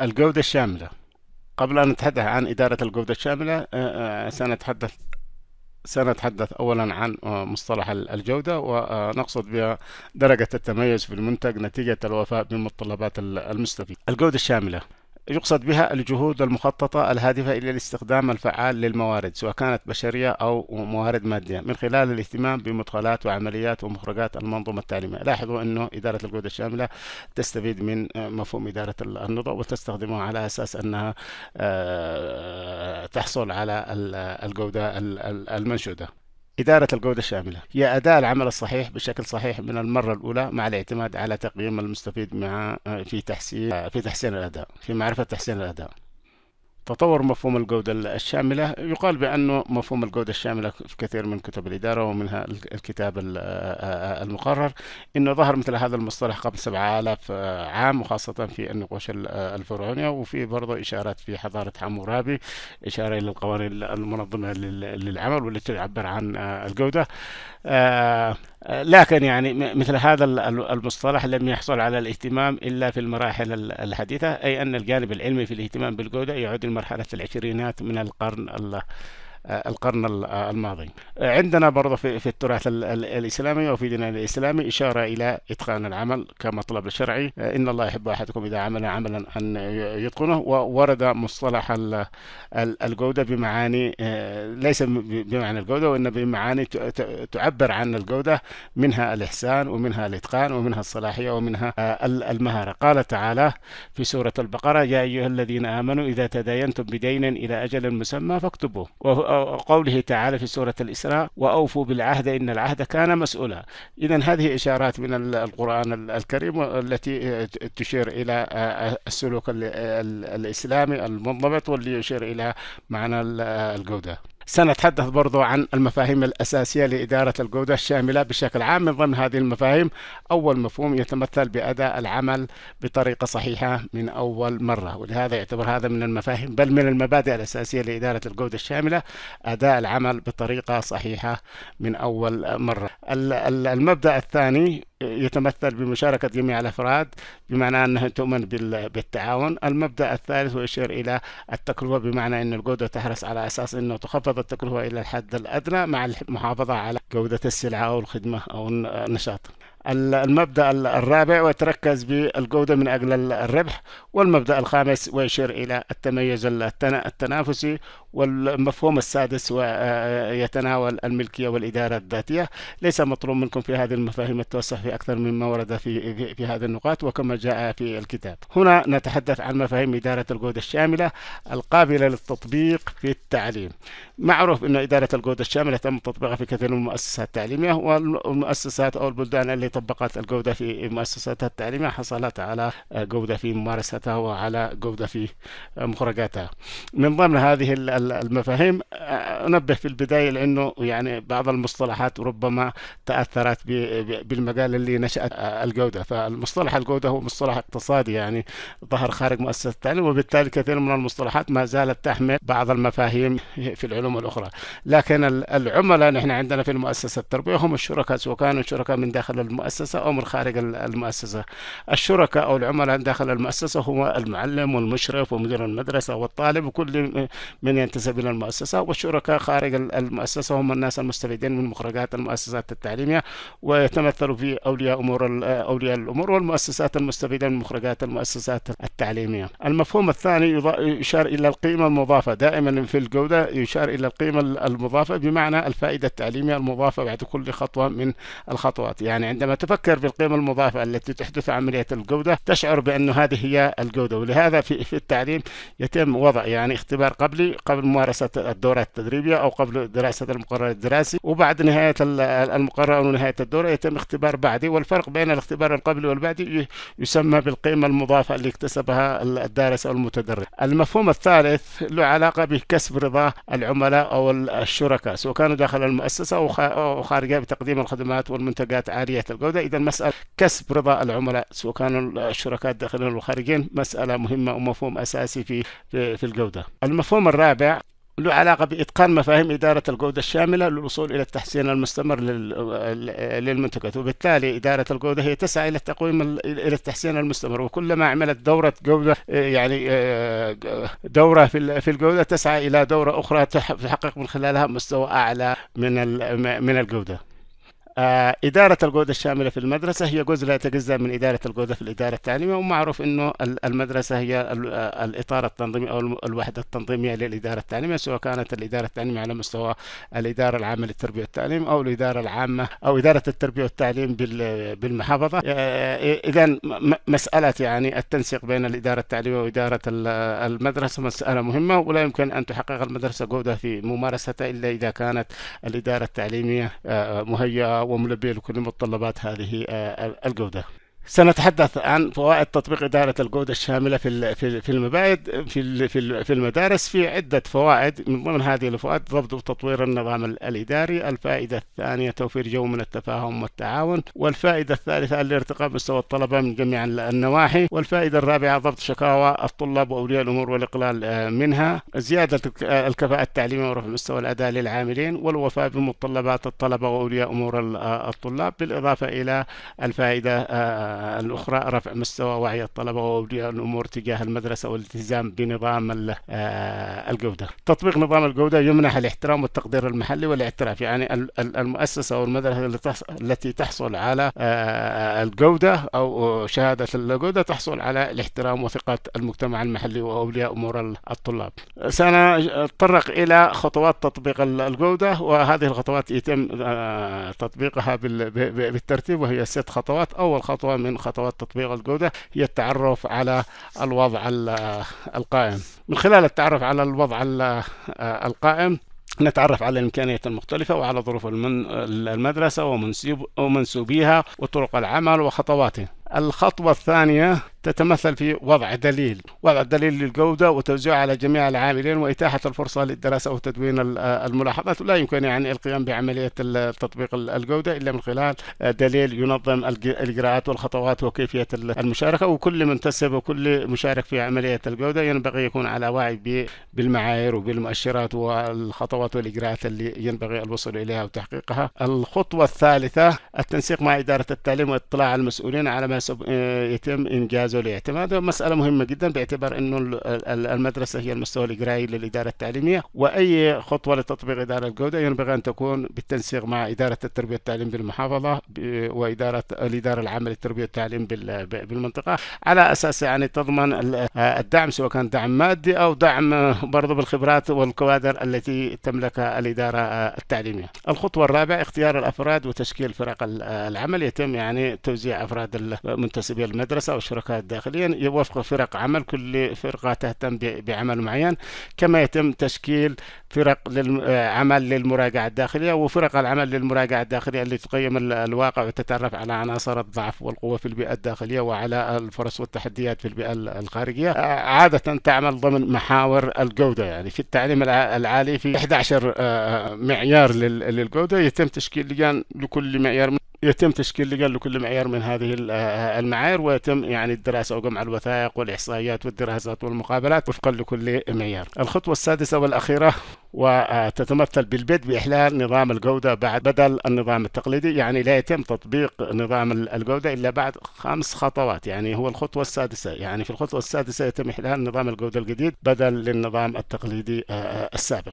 الجودة الشاملة قبل أن نتحدث عن إدارة الجودة الشاملة آه، آه، سنتحدث سنتحدث أولا عن آه، مصطلح الجودة ونقصد بها درجة التميز في المنتج نتيجة الوفاء بمتطلبات المستفيد الجودة الشاملة يقصد بها الجهود المخططة الهادفة إلى الاستخدام الفعال للموارد سواء كانت بشرية أو موارد مادية من خلال الاهتمام بمدخلات وعمليات ومخرجات المنظومة التعليمية لاحظوا أنه إدارة الجودة الشاملة تستفيد من آه، مفهوم إدارة النظم وتستخدمه على أساس أنها آه، تحصل على الجودة المنشودة إدارة الجودة الشاملة هي أداء العمل الصحيح بشكل صحيح من المرة الأولى مع الاعتماد على تقييم المستفيد مع آه، في تحسين آه، في تحسين الأداء في معرفة تحسين الأداء تطور مفهوم الجودة الشاملة يقال بأنه مفهوم الجودة الشاملة في كثير من كتب الإدارة ومنها الكتاب آه، آه، المقرر أنه ظهر مثل هذا المصطلح قبل 7000 آه، عام وخاصة في النقوش الفرعونية وفي برضه إشارات في حضارة حمورابي إشارة إلى القوانين المنظمة للعمل والتي تعبر عن الجودة لكن يعني مثل هذا المصطلح لم يحصل على الاهتمام إلا في المراحل الحديثة أي أن الجانب العلمي في الاهتمام بالجودة يعود لمرحلة العشرينات من القرن الله القرن الماضي عندنا برضه في, في التراث الإسلامي وفي ديننا الإسلامي إشارة إلى إتقان العمل كمطلب شرعي إن الله يحب أحدكم إذا عمل عملا أن يتقنه وورد مصطلح الجودة بمعاني آه، ليس بمعنى الجودة وإن بمعاني تعبر عن الجودة منها الإحسان ومنها الإتقان ومنها الصلاحية ومنها آه، المهارة قال تعالى في سورة البقرة يا أيها الذين آمنوا إذا تداينتم بدين إلى أجل مسمى فاكتبوه قوله تعالى في سورة الإسراء وأوفوا بالعهد إن العهد كان مسؤولا إذا هذه إشارات من القرآن الكريم التي تشير إلى السلوك الإسلامي المنضبط واللي يشير إلى معنى الجودة سنتحدث برضو عن المفاهيم الأساسية لإدارة الجودة الشاملة بشكل عام من ضمن هذه المفاهيم أول مفهوم يتمثل بأداء العمل بطريقة صحيحة من أول مرة ولهذا يعتبر هذا من المفاهيم بل من المبادئ الأساسية لإدارة الجودة الشاملة أداء العمل بطريقة صحيحة من أول مرة المبدأ الثاني يتمثل بمشاركة جميع الأفراد بمعنى أنها تؤمن بالتعاون المبدأ الثالث ويشير إلى التكلفة بمعنى أن الجودة تحرص على أساس أنه تخفض التكلفة إلى الحد الأدنى مع المحافظة على جودة السلعة أو الخدمة أو النشاط المبدأ الرابع ويتركز بالجودة من أجل الربح والمبدأ الخامس ويشير إلى التميز التنافسي والمفهوم السادس ويتناول الملكية والإدارة الذاتية ليس مطلوب منكم في هذه المفاهيم التوسع في أكثر مما ورد في في هذه النقاط وكما جاء في الكتاب هنا نتحدث عن مفاهيم إدارة الجودة الشاملة القابلة للتطبيق في التعليم معروف أن إدارة الجودة الشاملة تم تطبيقها في كثير من المؤسسات التعليمية والمؤسسات أو البلدان التي طبقت الجودة في مؤسساتها التعليمية حصلت على جودة في ممارستها وعلى جودة في مخرجاتها من ضمن هذه المفاهيم آه، انبه في البدايه لانه يعني بعض المصطلحات ربما تاثرت بالمجال اللي نشات الجوده فالمصطلح الجوده هو مصطلح اقتصادي يعني ظهر خارج مؤسسه التعليم وبالتالي كثير من المصطلحات ما زالت تحمل بعض المفاهيم في العلوم الاخرى لكن العملاء نحن عندنا في المؤسسه التربويه هم الشركاء سواء كانوا شركاء من داخل المؤسسه او من خارج المؤسسه الشركاء او العملاء داخل المؤسسه هو المعلم والمشرف ومدير المدرسه والطالب وكل من ينتسب الى المؤسسه والشركاء الشركاء خارج المؤسسة هم الناس المستفيدين من مخرجات المؤسسات التعليمية ويتمثل في أولياء أمور أولياء الأمور والمؤسسات المستفيدة من مخرجات المؤسسات التعليمية المفهوم الثاني يشار إلى القيمة المضافة دائما في الجودة يشار إلى القيمة المضافة بمعنى الفائدة التعليمية المضافة بعد كل خطوة من الخطوات يعني عندما تفكر في القيمة المضافة التي تحدث عملية الجودة تشعر بأن هذه هي الجودة ولهذا في, في التعليم يتم وضع يعني اختبار قبلي قبل ممارسة الدورات التدريبية ليبيا أو قبل دراسة المقرر الدراسي وبعد نهاية المقرر أو نهاية الدورة يتم اختبار بعدي والفرق بين الاختبار القبلي والبعدي يسمى بالقيمة المضافة اللي اكتسبها الدارس أو المتدرب المفهوم الثالث له علاقة بكسب رضا العملاء أو الشركاء سواء كانوا داخل المؤسسة أو خارجها بتقديم الخدمات والمنتجات عالية الجودة إذا مسألة كسب رضا العملاء سواء كانوا الشركاء داخلين والخارجين مسألة مهمة ومفهوم أساسي في في الجودة المفهوم الرابع له علاقة بإتقان مفاهيم إدارة الجودة الشاملة للوصول إلى التحسين المستمر للمنتجات وبالتالي إدارة الجودة هي تسعى إلى التقويم إلى التحسين المستمر وكلما عملت دورة جودة يعني دورة في الجودة تسعى إلى دورة أخرى تحقق من خلالها مستوى أعلى من من الجودة آه، إدارة الجودة الشاملة في المدرسة هي جزء لا يتجزأ من إدارة الجودة في الإدارة التعليمية ومعروف أنه المدرسة هي آه، الإطار التنظيمي أو الوحدة التنظيمية للإدارة التعليمية سواء كانت الإدارة التعليمية على مستوى الإدارة العامة للتربية والتعليم أو الإدارة العامة أو إدارة التربية والتعليم بالمحافظة آه، إذا مسألة يعني التنسيق بين الإدارة التعليمية وإدارة المدرسة مسألة مهمة ولا يمكن أن تحقق المدرسة جودة في ممارستها إلا إذا كانت الإدارة التعليمية مهيئة وملبيه لكل متطلبات هذه آه، الجودة سنتحدث عن فوائد تطبيق إدارة الجودة الشاملة في في المباعد في في المدارس في عدة فوائد من ضمن هذه الفوائد ضبط وتطوير النظام الإداري، الفائدة الثانية توفير جو من التفاهم والتعاون، والفائدة الثالثة الارتقاء بمستوى الطلبة من جميع النواحي، والفائدة الرابعة ضبط شكاوى الطلاب وأولياء الأمور والإقلال آه، منها، زيادة آه، الكفاءة التعليمية ورفع مستوى الأداء للعاملين، والوفاء بمتطلبات الطلبة وأولياء أمور آه، الطلاب، بالإضافة إلى الفائدة الأخرى رفع مستوى وعي الطلبة وأولياء الأمور تجاه المدرسة والالتزام بنظام آه، الجودة تطبيق نظام الجودة يمنح الاحترام والتقدير المحلي والاعتراف يعني المؤسسة أو المدرسة التي تحصل على آه، الجودة أو شهادة الجودة تحصل على الاحترام وثقة المجتمع المحلي وأولياء أمور الطلاب سنتطرق إلى خطوات تطبيق الجودة وهذه الخطوات يتم آه، تطبيقها بالترتيب وهي ست خطوات أول خطوة من خطوات تطبيق الجودة هي التعرف على الوضع القائم من خلال التعرف على الوضع القائم نتعرف على الإمكانيات المختلفة وعلى ظروف المدرسة ومنسوبيها وطرق العمل وخطواتها الخطوة الثانية تتمثل في وضع دليل وضع دليل للجودة وتوزيع على جميع العاملين وإتاحة الفرصة للدراسة وتدوين الملاحظات ولا يمكن يعني القيام بعملية تطبيق الجودة إلا من خلال دليل ينظم الإجراءات والخطوات وكيفية المشاركة وكل منتسب وكل مشارك في عملية الجودة ينبغي يكون على وعي بالمعايير وبالمؤشرات والخطوات والإجراءات اللي ينبغي الوصول إليها وتحقيقها الخطوة الثالثة التنسيق مع إدارة التعليم واطلاع المسؤولين على ما يتم إنجازه زول اعتماد مسألة مهمة جدا باعتبار أنه المدرسة هي المستوى الإجرائي للإدارة التعليمية وأي خطوة لتطبيق إدارة الجودة ينبغي أن تكون بالتنسيق مع إدارة التربية والتعليم بالمحافظة وإدارة الإدارة العامة للتربية والتعليم بالمنطقة على أساس يعني تضمن الدعم سواء كان دعم مادي أو دعم برضه بالخبرات والكوادر التي تملكها الإدارة التعليمية الخطوة الرابعة اختيار الأفراد وتشكيل فرق العمل يتم يعني توزيع أفراد للمدرسة أو والشركاء داخليا يوفق فرق عمل كل فرقة تهتم بعمل معين كما يتم تشكيل فرق آه، عمل للمراجعة الداخلية وفرق العمل للمراجعة الداخلية اللي تقيم الواقع وتتعرف على عناصر الضعف والقوة في البيئة الداخلية وعلى الفرص والتحديات في البيئة الخارجية آه، عادة تعمل ضمن محاور الجودة يعني في التعليم العالي في 11 آه، معيار للجودة يتم تشكيل لجان لكل معيار يتم تشكيل قال لكل معيار من هذه آه، المعايير ويتم يعني الدراسة وجمع الوثائق والإحصائيات والدراسات والمقابلات وفقا لكل معيار الخطوة السادسة والأخيرة وتتمثل بالبدء بإحلال نظام الجودة بعد بدل النظام التقليدي يعني لا يتم تطبيق نظام الجودة إلا بعد خمس خطوات يعني هو الخطوة السادسة يعني في الخطوة السادسة يتم إحلال نظام الجودة الجديد بدل للنظام التقليدي آه، آه، السابق